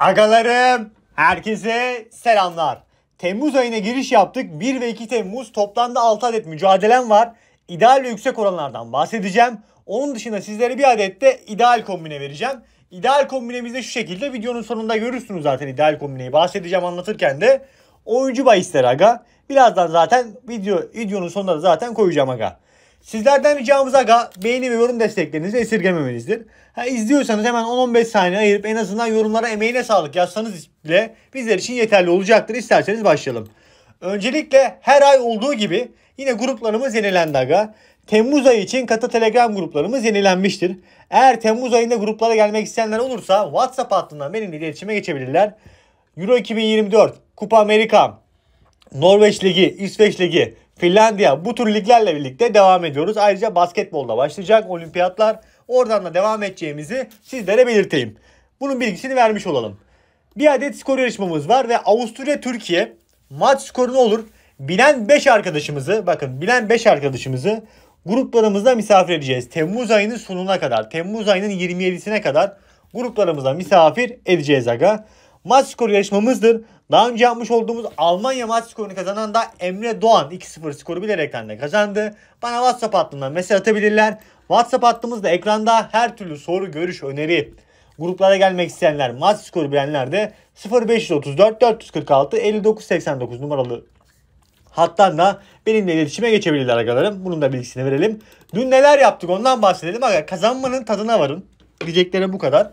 Agalarım, herkese selamlar. Temmuz ayına giriş yaptık. 1 ve 2 Temmuz toplamda 6 adet mücadelem var. İdeal ve yüksek oranlardan bahsedeceğim. Onun dışında sizlere bir adet de ideal kombine vereceğim. İdeal kombinemiz de şu şekilde. Videonun sonunda görürsünüz zaten ideal kombineyi bahsedeceğim anlatırken de. Oyuncu bahisler aga. Birazdan zaten video videonun sonunda da zaten koyacağım aga. Sizlerden ricamız aga beğeni ve yorum desteklerinizi esirgememenizdir. Ha, izliyorsanız hemen 10-15 saniye ayırıp en azından yorumlara emeğine sağlık yazsanız bile bizler için yeterli olacaktır. İsterseniz başlayalım. Öncelikle her ay olduğu gibi yine gruplarımız yenilendi aga. Temmuz ayı için Kata Telegram gruplarımız yenilenmiştir. Eğer Temmuz ayında gruplara gelmek isteyenler olursa WhatsApp hattından benimle iletişime geçebilirler. Euro 2024, Kupa Amerika, Norveç Ligi, İsveç Ligi, Finlandiya bu tür liglerle birlikte devam ediyoruz. Ayrıca basketbolda başlayacak olimpiyatlar. Oradan da devam edeceğimizi sizlere belirteyim. Bunun bilgisini vermiş olalım. Bir adet skor yarışmamız var ve Avusturya-Türkiye maç skoru ne olur? Bilen 5 arkadaşımızı bakın bilen 5 arkadaşımızı gruplarımızda misafir edeceğiz. Temmuz ayının sonuna kadar Temmuz ayının 27'sine kadar gruplarımıza misafir edeceğiz aga maç skoru yarışmamızdır. Daha önce yapmış olduğumuz Almanya maç skorunu kazanan da Emre Doğan 2-0 skoru bilerekten de kazandı. Bana WhatsApp hattından mesaj atabilirler. WhatsApp hattımızda ekranda her türlü soru, görüş, öneri, gruplara gelmek isteyenler, maç skoru bilenler de 0534 446 5989 numaralı hattan da benimle iletişime geçebilirler arkadaşlarım. Bunun da bilgisini verelim. Dün neler yaptık ondan bahsedelim. Aga kazanmanın tadına varın. Diyeceklerim bu kadar.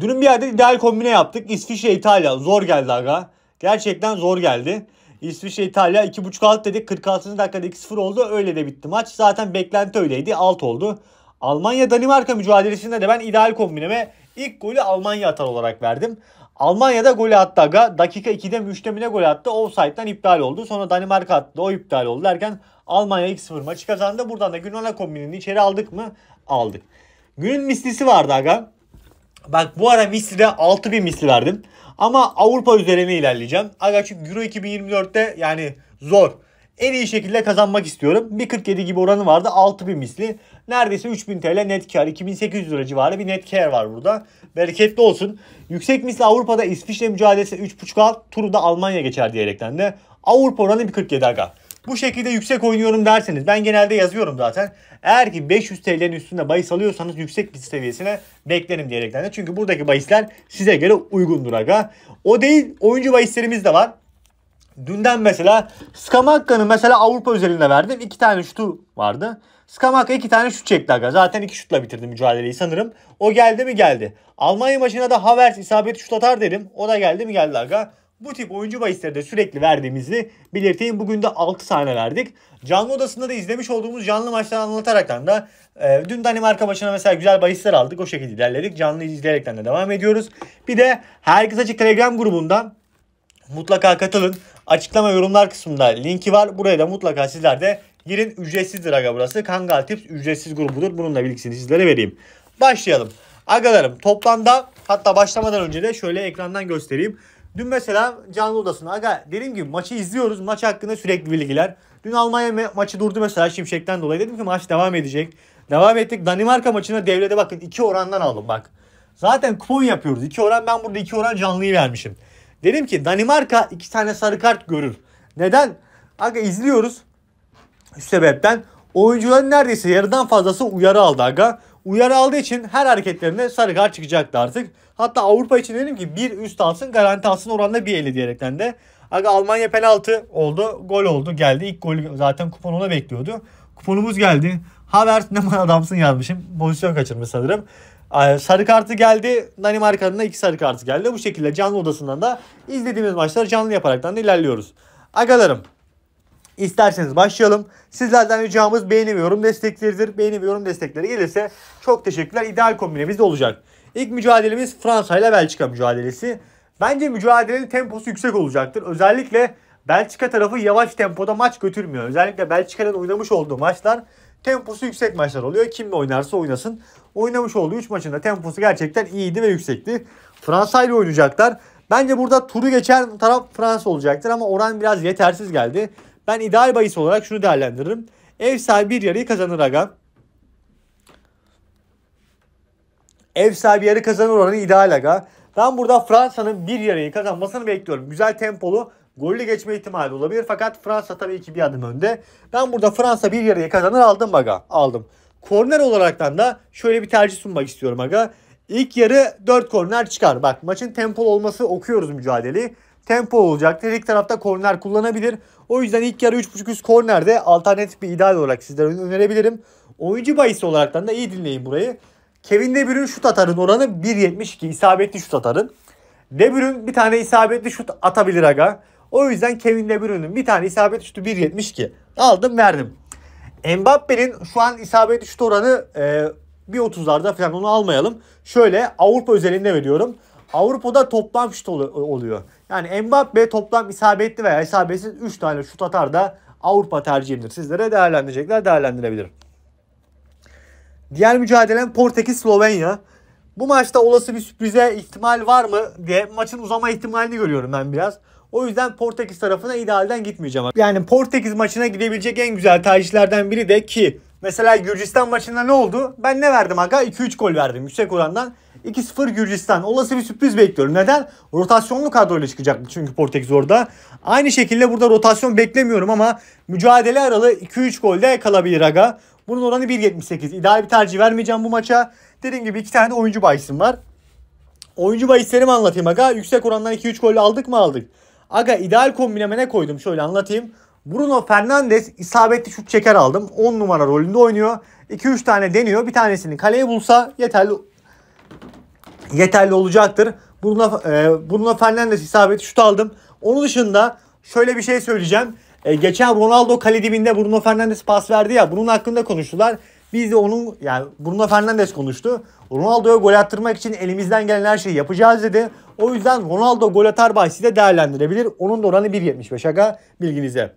Dünün bir yerde ideal kombine yaptık. İsviçre İtalya. Zor geldi aga. Gerçekten zor geldi. İsviçre İtalya 2.5 alt dedik. 46. dakikada 2-0 oldu. Öyle de bitti maç. Zaten beklenti öyleydi. Alt oldu. Almanya Danimarka mücadelesinde de ben ideal kombineme ilk golü Almanya atar olarak verdim. Almanya'da golü attı aga. Dakika 2'de 3'te mi ne gol attı? Offside'den iptal oldu. Sonra Danimarka attı. O iptal oldu derken Almanya 2-0 maçı kazandı. Buradan da Günan'a kombinini içeri aldık mı? Aldık. Günün mislisi vardı aga. Bak bu ara Misli'de 6000 Misli verdim. Ama Avrupa üzerine ilerleyeceğim. Aga çünkü Euro 2024'te yani zor. En iyi şekilde kazanmak istiyorum. 1.47 gibi oranı vardı. 6000 misli. Neredeyse 3000 TL net kar. 2800 lira civarı bir net kar var burada. Bereketli olsun. Yüksek misli Avrupa'da İsviçre mücadelesi 3.5 alt. Turu da Almanya geçer diyerekten de. Avrupa oranı 1.47 aga bu şekilde yüksek oynuyorum derseniz ben genelde yazıyorum zaten. Eğer ki 500 TL'nin üstünde bahis alıyorsanız yüksek bir seviyesine beklerim diyerekten de. Çünkü buradaki bahisler size göre uygundur aga. O değil oyuncu bahislerimiz de var. Dünden mesela Skamakka'nın mesela Avrupa üzerinde verdim. iki tane şutu vardı. Skamakka iki tane şut çekti aga. Zaten iki şutla bitirdi mücadeleyi sanırım. O geldi mi geldi. Almanya maçına da Havertz isabet şut atar dedim. O da geldi mi geldi aga. Bu tip oyuncu bahisleri de sürekli verdiğimizi belirteyim. Bugün de 6 tane verdik. Canlı odasında da izlemiş olduğumuz canlı maçları anlataraktan da e, dün Danimarka maçına mesela güzel bahisler aldık. O şekilde ilerledik. Canlı izleyerekten de devam ediyoruz. Bir de Herkes Açık Telegram grubundan mutlaka katılın. Açıklama yorumlar kısmında linki var. Buraya da mutlaka sizler de girin. Ücretsizdir aga burası. Kangal Tips ücretsiz grubudur. Bunun da bilgisini sizlere vereyim. Başlayalım. Agalarım toplamda hatta başlamadan önce de şöyle ekrandan göstereyim. Dün mesela canlı odasına aga dediğim gibi maçı izliyoruz. Maç hakkında sürekli bilgiler. Dün Almanya maçı durdu mesela Şimşek'ten dolayı. Dedim ki maç devam edecek. Devam ettik. Danimarka maçına devrede bakın iki orandan aldım bak. Zaten kupon yapıyoruz. iki oran ben burada iki oran canlıyı vermişim. Dedim ki Danimarka iki tane sarı kart görür. Neden? Aga izliyoruz. Şu sebepten oyuncuların neredeyse yarıdan fazlası uyarı aldı aga. Uyarı aldığı için her hareketlerinde sarı kart çıkacaktı artık. Hatta Avrupa için dedim ki bir üst alsın garanti alsın oranda 1.50 diyerekten de. Aga Almanya penaltı oldu. Gol oldu geldi. İlk golü zaten kupon ona bekliyordu. Kuponumuz geldi. Haber ne adamsın yazmışım. Pozisyon kaçırmış sanırım. Ee, sarı kartı geldi. Danimarka'nın da iki sarı kartı geldi. Bu şekilde canlı odasından da izlediğimiz maçları canlı yaparaktan da ilerliyoruz. Agalarım İsterseniz başlayalım. Sizlerden ricamız beğeni ve yorum destekleridir. Beğeni ve yorum destekleri gelirse çok teşekkürler. İdeal kombinemiz de olacak. İlk mücadelemiz Fransa ile Belçika mücadelesi. Bence mücadelenin temposu yüksek olacaktır. Özellikle Belçika tarafı yavaş tempoda maç götürmüyor. Özellikle Belçika'nın oynamış olduğu maçlar temposu yüksek maçlar oluyor. Kim oynarsa oynasın. Oynamış olduğu 3 maçında temposu gerçekten iyiydi ve yüksekti. Fransa ile oynayacaklar. Bence burada turu geçen taraf Fransa olacaktır ama oran biraz yetersiz geldi. Ben ideal bahis olarak şunu değerlendiririm. Ev sahibi bir yarı kazanır aga. Ev sahibi yarı kazanır oranı ideal aga. Ben burada Fransa'nın bir yarıyı kazanmasını bekliyorum. Güzel tempolu gollü geçme ihtimali olabilir. Fakat Fransa tabii ki bir adım önde. Ben burada Fransa bir yarıyı kazanır aldım aga. Aldım. Korner olaraktan da şöyle bir tercih sunmak istiyorum aga. İlk yarı 4 korner çıkar. Bak maçın tempolu olması okuyoruz mücadeleyi tempo olacaktır. Her iki tarafta korner kullanabilir. O yüzden ilk yarı 3.5 üst kornerde alternatif bir ideal olarak sizlere önerebilirim. Oyuncu bahisi olarak da iyi dinleyin burayı. Kevin De Bruyne şut atarın oranı 1.72 isabetli şut atarın. De Bruyne bir tane isabetli şut atabilir aga. O yüzden Kevin De Bruyne'nin bir tane isabetli şutu 1.72. Aldım verdim. Mbappe'nin şu an isabetli şut oranı e, 1.30'larda falan onu almayalım. Şöyle Avrupa özelinde veriyorum. Avrupa'da toplam şut oluyor. Yani Mbappe toplam isabetli veya isabetsiz 3 tane şut atar da Avrupa tercihimdir. Sizlere değerlendirecekler değerlendirebilirim. Diğer mücadelem Portekiz-Slovenya. Bu maçta olası bir sürprize ihtimal var mı diye maçın uzama ihtimalini görüyorum ben biraz. O yüzden Portekiz tarafına idealden gitmeyeceğim. Yani Portekiz maçına gidebilecek en güzel tercihlerden biri de ki mesela Gürcistan maçında ne oldu? Ben ne verdim aga? 2-3 gol verdim yüksek orandan. 2-0 Gürcistan. Olası bir sürpriz bekliyorum. Neden? Rotasyonlu kadroyla çıkacaktı çünkü Portekiz orada. Aynı şekilde burada rotasyon beklemiyorum ama mücadele aralığı 2-3 golde kalabilir aga. Bunun oranı 1.78. İdeal bir tercih vermeyeceğim bu maça. Dediğim gibi iki tane de oyuncu bahisim var. Oyuncu bahislerimi anlatayım aga. Yüksek orandan 2-3 gol aldık mı aldık. Aga ideal kombineme ne koydum şöyle anlatayım. Bruno Fernandes isabetli şut çeker aldım. 10 numara rolünde oynuyor. 2-3 tane deniyor. Bir tanesini kaleye bulsa yeterli yeterli olacaktır. Bununla, e, bununla Fernandes isabeti şut aldım. Onun dışında şöyle bir şey söyleyeceğim. E, geçen Ronaldo kale dibinde Bruno Fernandes pas verdi ya bunun hakkında konuştular. Biz de onun yani Bruno Fernandes konuştu. Ronaldo'ya gol attırmak için elimizden gelen her şeyi yapacağız dedi. O yüzden Ronaldo gol atar bahsi de değerlendirebilir. Onun da oranı 1.75 aga bilginize.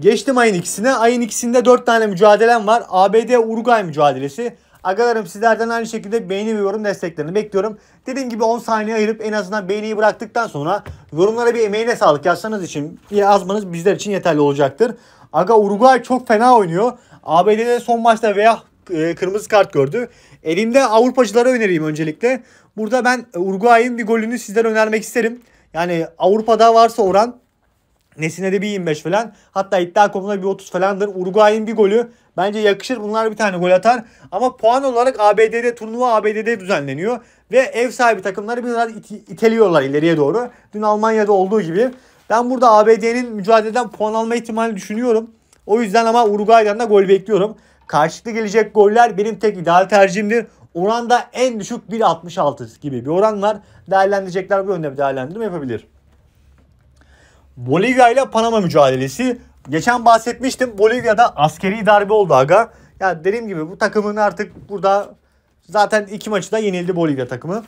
Geçtim ayın ikisine. Ayın ikisinde 4 tane mücadelem var. ABD Uruguay mücadelesi. Agalarım sizlerden aynı şekilde beğeni ve yorum desteklerini bekliyorum. Dediğim gibi 10 saniye ayırıp en azından beğeniyi bıraktıktan sonra yorumlara bir emeğine sağlık yazsanız için yazmanız bizler için yeterli olacaktır. Aga Uruguay çok fena oynuyor. ABD'de son maçta veya e, kırmızı kart gördü. Elimde Avrupacılara önereyim öncelikle. Burada ben Uruguay'ın bir golünü sizlere önermek isterim. Yani Avrupa'da varsa oran Nesine de bir 25 falan. Hatta iddia konuda bir 30 falandır. Uruguay'ın bir golü Bence yakışır. Bunlar bir tane gol atar. Ama puan olarak ABD'de turnuva ABD'de düzenleniyor. Ve ev sahibi takımları biraz it- iteliyorlar ileriye doğru. Dün Almanya'da olduğu gibi. Ben burada ABD'nin mücadeleden puan alma ihtimali düşünüyorum. O yüzden ama Uruguay'dan da gol bekliyorum. Karşılıklı gelecek goller benim tek ideal tercihimdir. Oranda en düşük 1.66 gibi bir oran var. Değerlendirecekler bu yönde bir değerlendirme yapabilir. Bolivya ile Panama mücadelesi. Geçen bahsetmiştim Bolivya'da askeri darbe oldu aga. Ya dediğim gibi bu takımın artık burada zaten iki maçı da yenildi Bolivya takımı.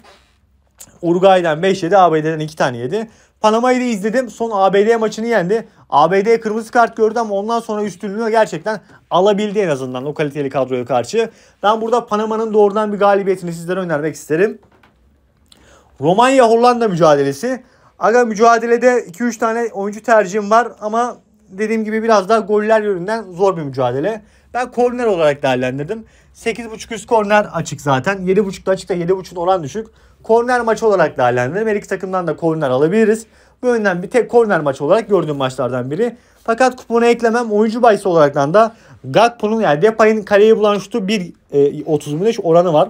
Uruguay'dan 5 yedi, ABD'den 2 tane yedi. Panama'yı da izledim. Son ABD maçını yendi. ABD kırmızı kart gördü ama ondan sonra üstünlüğü gerçekten alabildi en azından o kaliteli kadroya karşı. Ben burada Panama'nın doğrudan bir galibiyetini sizlere önermek isterim. Romanya-Hollanda mücadelesi. Aga mücadelede 2-3 tane oyuncu tercihim var ama dediğim gibi biraz daha goller yönünden zor bir mücadele. Ben korner olarak değerlendirdim. 8.5 üst korner açık zaten. 7.5'da açık da 7.5'un oran düşük. Korner maçı olarak değerlendirdim. Her iki takımdan da korner alabiliriz. Bu yönden bir tek korner maçı olarak gördüğüm maçlardan biri. Fakat kupona eklemem oyuncu bahisi olaraktan da Gakpo'nun yani Depay'ın kaleyi bulan şutu 1.35 e, oranı var.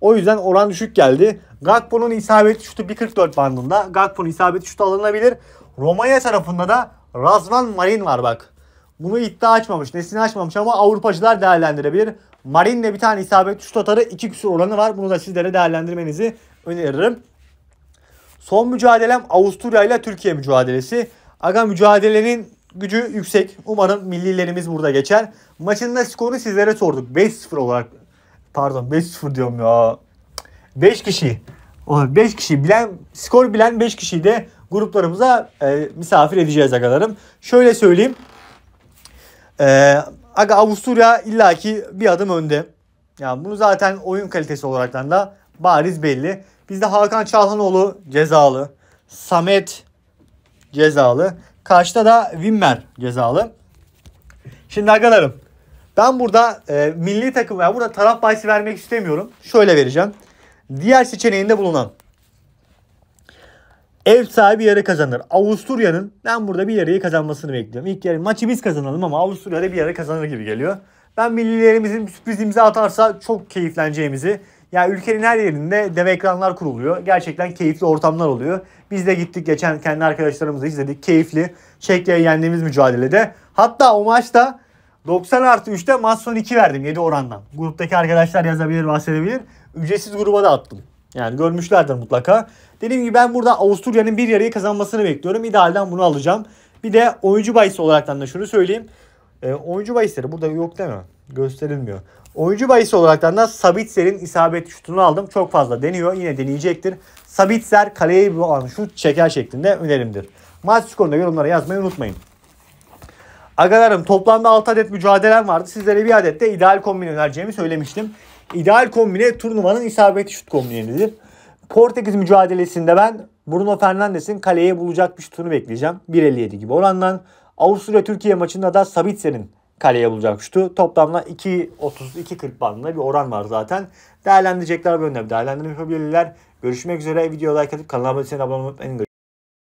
O yüzden oran düşük geldi. Gakpo'nun isabetli şutu 1.44 bandında. Gakpo'nun isabetli şutu alınabilir. Romanya tarafında da Razvan Marin var bak. Bunu iddia açmamış, nesini açmamış ama Avrupacılar değerlendirebilir. Marin'le bir tane isabet şut atarı iki küsur oranı var. Bunu da sizlere değerlendirmenizi öneririm. Son mücadelem Avusturya ile Türkiye mücadelesi. Aga mücadelenin gücü yüksek. Umarım millilerimiz burada geçer. Maçında skoru sizlere sorduk. 5-0 olarak. Pardon 5-0 diyorum ya. 5 kişi. 5 kişi bilen skor bilen 5 kişiyi gruplarımıza e, misafir edeceğiz agalarım. Şöyle söyleyeyim. E, aga Avusturya illaki bir adım önde. Yani bunu zaten oyun kalitesi olarak da bariz belli. Bizde Hakan Çalhanoğlu cezalı. Samet cezalı. Karşıda da Wimmer cezalı. Şimdi agalarım ben burada e, milli takım ya burada taraf bahsi vermek istemiyorum. Şöyle vereceğim. Diğer seçeneğinde bulunan Ev sahibi yarı kazanır. Avusturya'nın ben burada bir yarıyı kazanmasını bekliyorum. İlk yarı maçı biz kazanalım ama Avusturya'da bir yarı kazanır gibi geliyor. Ben millilerimizin sürpriz imza atarsa çok keyifleneceğimizi yani ülkenin her yerinde dev ekranlar kuruluyor. Gerçekten keyifli ortamlar oluyor. Biz de gittik geçen kendi arkadaşlarımızla izledik. Keyifli Çekya'yı yendiğimiz mücadelede. Hatta o maçta 90 artı 3'te maç 2 verdim 7 orandan. Gruptaki arkadaşlar yazabilir bahsedebilir. Ücretsiz gruba da attım. Yani görmüşlerdir mutlaka. Dediğim gibi ben burada Avusturya'nın bir yarıyı kazanmasını bekliyorum. İdealden bunu alacağım. Bir de oyuncu bahisi olaraktan da şunu söyleyeyim. E, oyuncu bahisleri burada yok değil mi? Gösterilmiyor. Oyuncu bahisi olaraktan da Sabitzer'in isabet şutunu aldım. Çok fazla deniyor. Yine deneyecektir. Sabitzer kaleye bir şut çeker şeklinde önerimdir. Maç skorunda yorumlara yazmayı unutmayın. Agalarım toplamda 6 adet mücadelem vardı. Sizlere bir adet de ideal kombin önereceğimi söylemiştim. İdeal kombine turnuvanın isabetli şut kombinenidir. Portekiz mücadelesinde ben Bruno Fernandes'in kaleye bulacak bir şutunu bekleyeceğim. 1.57 gibi orandan. Avusturya-Türkiye maçında da Sabitzer'in kaleye bulacak şutu. Toplamda 2.30-2.40 bandında bir oran var zaten. Değerlendirecekler bu yönde değerlendirme yapabilirler. Görüşmek üzere. Videoya like atıp kanala abone olmayı unutmayın.